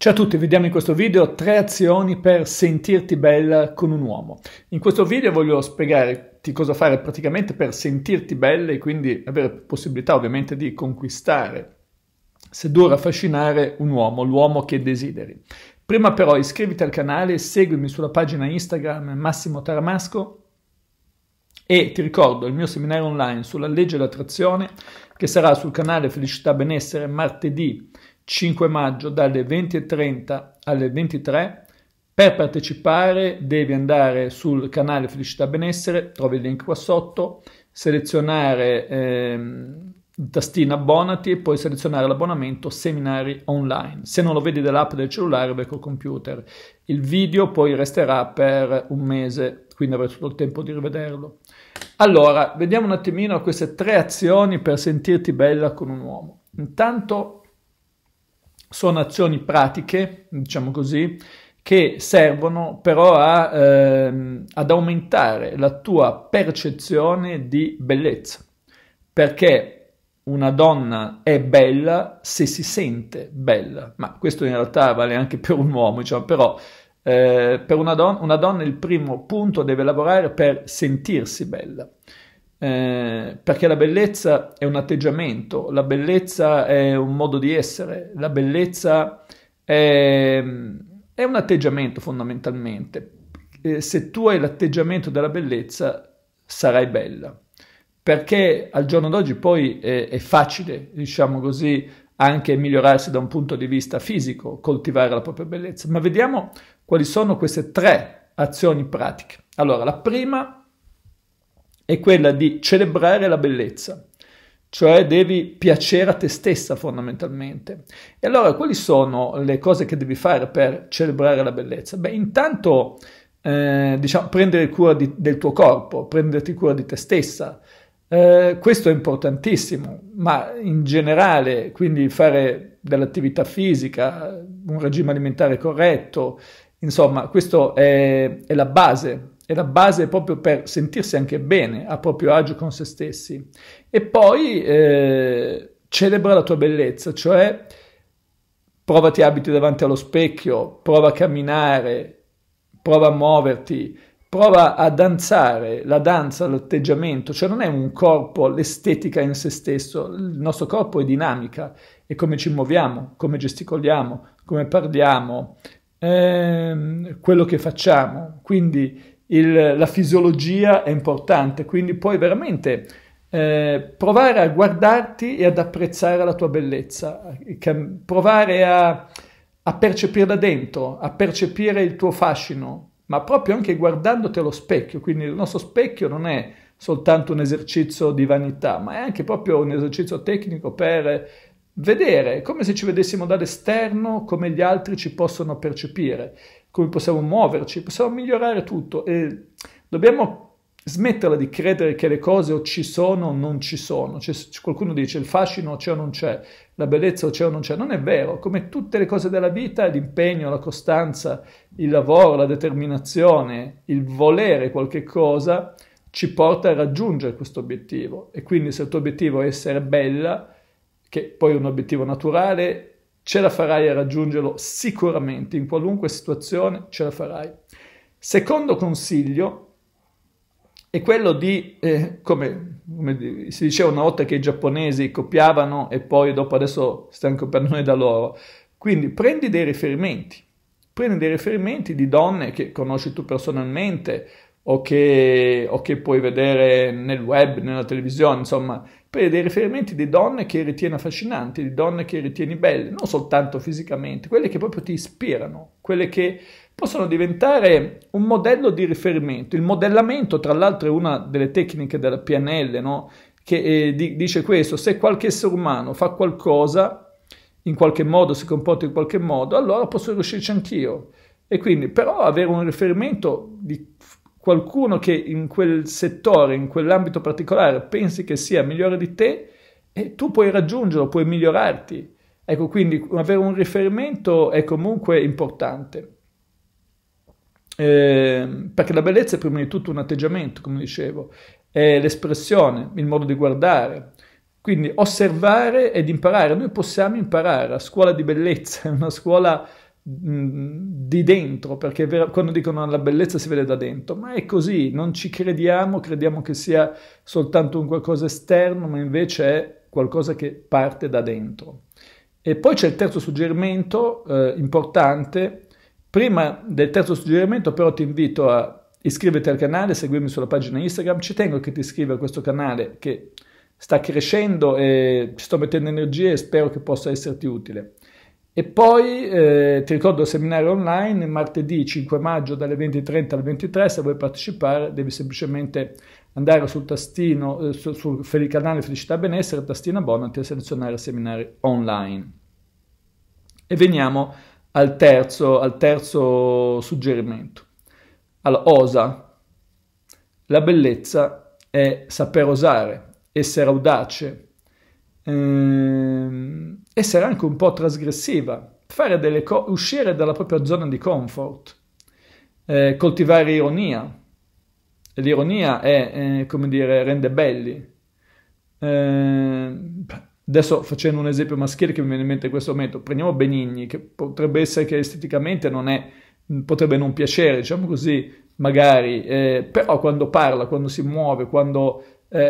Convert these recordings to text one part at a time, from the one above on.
Ciao a tutti, vediamo in questo video tre azioni per sentirti bella con un uomo. In questo video voglio spiegarti cosa fare praticamente per sentirti bella e quindi avere possibilità ovviamente di conquistare, sedurre, affascinare un uomo, l'uomo che desideri. Prima però iscriviti al canale, seguimi sulla pagina Instagram Massimo Taramasco e ti ricordo il mio seminario online sulla legge dell'attrazione che sarà sul canale Felicità Benessere martedì 5 maggio dalle 20.30 alle 23. Per partecipare devi andare sul canale Felicità Benessere, trovi il link qua sotto, selezionare ehm, il tastino abbonati e poi selezionare l'abbonamento seminari online. Se non lo vedi dall'app del cellulare vai col computer. Il video poi resterà per un mese, quindi avrai tutto il tempo di rivederlo. Allora, vediamo un attimino queste tre azioni per sentirti bella con un uomo. Intanto sono azioni pratiche, diciamo così, che servono però a, ehm, ad aumentare la tua percezione di bellezza, perché una donna è bella se si sente bella, ma questo in realtà vale anche per un uomo, diciamo, però eh, per una, don- una donna il primo punto deve lavorare per sentirsi bella. Eh, perché la bellezza è un atteggiamento, la bellezza è un modo di essere, la bellezza è, è un atteggiamento fondamentalmente. Eh, se tu hai l'atteggiamento della bellezza, sarai bella. Perché al giorno d'oggi poi è, è facile, diciamo così, anche migliorarsi da un punto di vista fisico, coltivare la propria bellezza. Ma vediamo quali sono queste tre azioni pratiche. Allora, la prima è quella di celebrare la bellezza, cioè devi piacere a te stessa fondamentalmente. E allora quali sono le cose che devi fare per celebrare la bellezza? Beh, intanto eh, diciamo, prendere cura di, del tuo corpo, prenderti cura di te stessa. Eh, questo è importantissimo, ma in generale, quindi fare dell'attività fisica, un regime alimentare corretto, insomma, questa è, è la base la base proprio per sentirsi anche bene, a proprio agio con se stessi. E poi eh, celebra la tua bellezza, cioè provati abiti davanti allo specchio, prova a camminare, prova a muoverti, prova a danzare, la danza, l'atteggiamento, cioè non è un corpo, l'estetica in se stesso, il nostro corpo è dinamica, è come ci muoviamo, come gesticoliamo, come parliamo, ehm, quello che facciamo, quindi il, la fisiologia è importante, quindi puoi veramente eh, provare a guardarti e ad apprezzare la tua bellezza, eh, provare a, a percepire da dentro, a percepire il tuo fascino, ma proprio anche guardandoti allo specchio, quindi il nostro specchio non è soltanto un esercizio di vanità, ma è anche proprio un esercizio tecnico per vedere, come se ci vedessimo dall'esterno, come gli altri ci possono percepire come possiamo muoverci, possiamo migliorare tutto e dobbiamo smetterla di credere che le cose o ci sono o non ci sono. C'è, cioè, qualcuno dice il fascino c'è o non c'è, la bellezza o c'è o non c'è. Non è vero, come tutte le cose della vita, l'impegno, la costanza, il lavoro, la determinazione, il volere qualche cosa ci porta a raggiungere questo obiettivo. E quindi se il tuo obiettivo è essere bella, che poi è un obiettivo naturale, ce la farai a raggiungerlo sicuramente, in qualunque situazione ce la farai. Secondo consiglio è quello di, eh, come, come, si diceva una volta che i giapponesi copiavano e poi dopo adesso stiamo copiando noi da loro, quindi prendi dei riferimenti, prendi dei riferimenti di donne che conosci tu personalmente, o che, o che puoi vedere nel web, nella televisione, insomma, per dei riferimenti di donne che ritieni affascinanti, di donne che ritieni belle, non soltanto fisicamente, quelle che proprio ti ispirano, quelle che possono diventare un modello di riferimento. Il modellamento, tra l'altro, è una delle tecniche della PNL, no? che eh, di, dice questo, se qualche essere umano fa qualcosa, in qualche modo si comporta in qualche modo, allora posso riuscirci anch'io. E quindi però avere un riferimento di qualcuno che in quel settore, in quell'ambito particolare pensi che sia migliore di te e eh, tu puoi raggiungerlo, puoi migliorarti. Ecco, quindi avere un riferimento è comunque importante. Eh, perché la bellezza è prima di tutto un atteggiamento, come dicevo, è l'espressione, il modo di guardare. Quindi osservare ed imparare, noi possiamo imparare, la scuola di bellezza è una scuola Mm, di dentro, perché vera, quando dicono la bellezza si vede da dentro, ma è così, non ci crediamo, crediamo che sia soltanto un qualcosa esterno, ma invece è qualcosa che parte da dentro. E poi c'è il terzo suggerimento eh, importante. Prima del terzo suggerimento però ti invito a iscriverti al canale, seguirmi sulla pagina Instagram, ci tengo che ti iscriva a questo canale che sta crescendo e ci sto mettendo energie e spero che possa esserti utile. E poi eh, ti ricordo il seminario online martedì 5 maggio dalle 20.30 alle 23, se vuoi partecipare devi semplicemente andare sul tastino, eh, su, sul canale Felicità Benessere, tastino abbonati e selezionare seminari online. E veniamo al terzo, al terzo suggerimento. Allora, osa. La bellezza è saper osare, essere audace, ehm, essere anche un po' trasgressiva, fare delle co- uscire dalla propria zona di comfort, eh, coltivare ironia. L'ironia è, eh, come dire, rende belli. Eh, adesso facendo un esempio maschile che mi viene in mente in questo momento, prendiamo Benigni, che potrebbe essere che esteticamente non è, potrebbe non piacere, diciamo così, magari, eh, però quando parla, quando si muove, quando eh,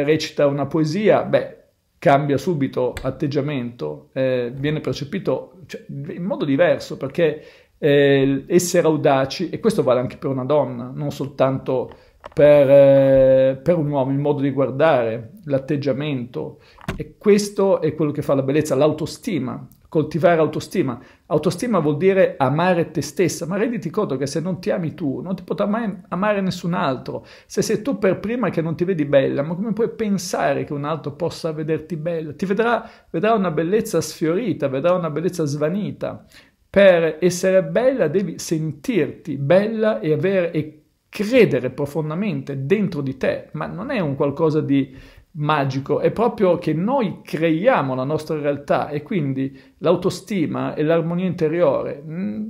eh recita una poesia, beh, cambia subito atteggiamento, eh, viene percepito cioè, in modo diverso perché eh, essere audaci, e questo vale anche per una donna, non soltanto per, eh, per un uomo, il modo di guardare, l'atteggiamento, e questo è quello che fa la bellezza, l'autostima, coltivare autostima. Autostima vuol dire amare te stessa, ma renditi conto che se non ti ami tu, non ti potrà mai amare nessun altro. Se sei tu per prima che non ti vedi bella, ma come puoi pensare che un altro possa vederti bella? Ti vedrà, vedrà una bellezza sfiorita, vedrà una bellezza svanita. Per essere bella devi sentirti bella e avere e credere profondamente dentro di te, ma non è un qualcosa di magico, è proprio che noi creiamo la nostra realtà e quindi l'autostima e l'armonia interiore. Mm,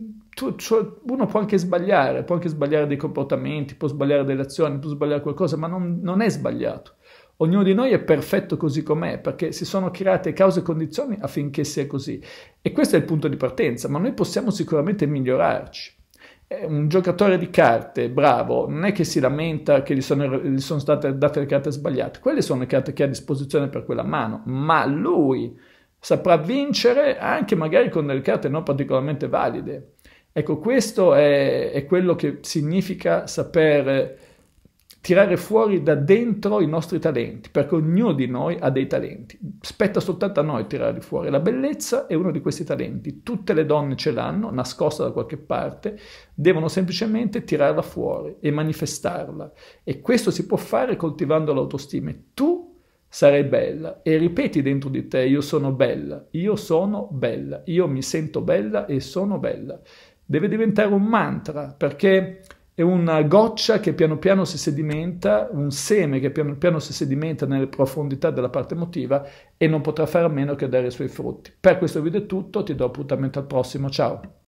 uno può anche sbagliare, può anche sbagliare dei comportamenti, può sbagliare delle azioni, può sbagliare qualcosa, ma non, non è sbagliato. Ognuno di noi è perfetto così com'è, perché si sono create cause e condizioni affinché sia così. E questo è il punto di partenza, ma noi possiamo sicuramente migliorarci un giocatore di carte bravo non è che si lamenta che gli sono, gli sono, state date le carte sbagliate, quelle sono le carte che ha a disposizione per quella mano, ma lui saprà vincere anche magari con delle carte non particolarmente valide. Ecco, questo è, è quello che significa saper tirare fuori da dentro i nostri talenti, perché ognuno di noi ha dei talenti. Spetta soltanto a noi tirare fuori. La bellezza è uno di questi talenti. Tutte le donne ce l'hanno, nascosta da qualche parte, devono semplicemente tirarla fuori e manifestarla. E questo si può fare coltivando l'autostima. Tu sarai bella e ripeti dentro di te io sono bella, io sono bella, io mi sento bella e sono bella. Deve diventare un mantra perché è una goccia che piano piano si sedimenta, un seme che piano piano si sedimenta nelle profondità della parte emotiva e non potrà fare a meno che dare i suoi frutti. Per questo video è tutto, ti do appuntamento al prossimo, ciao!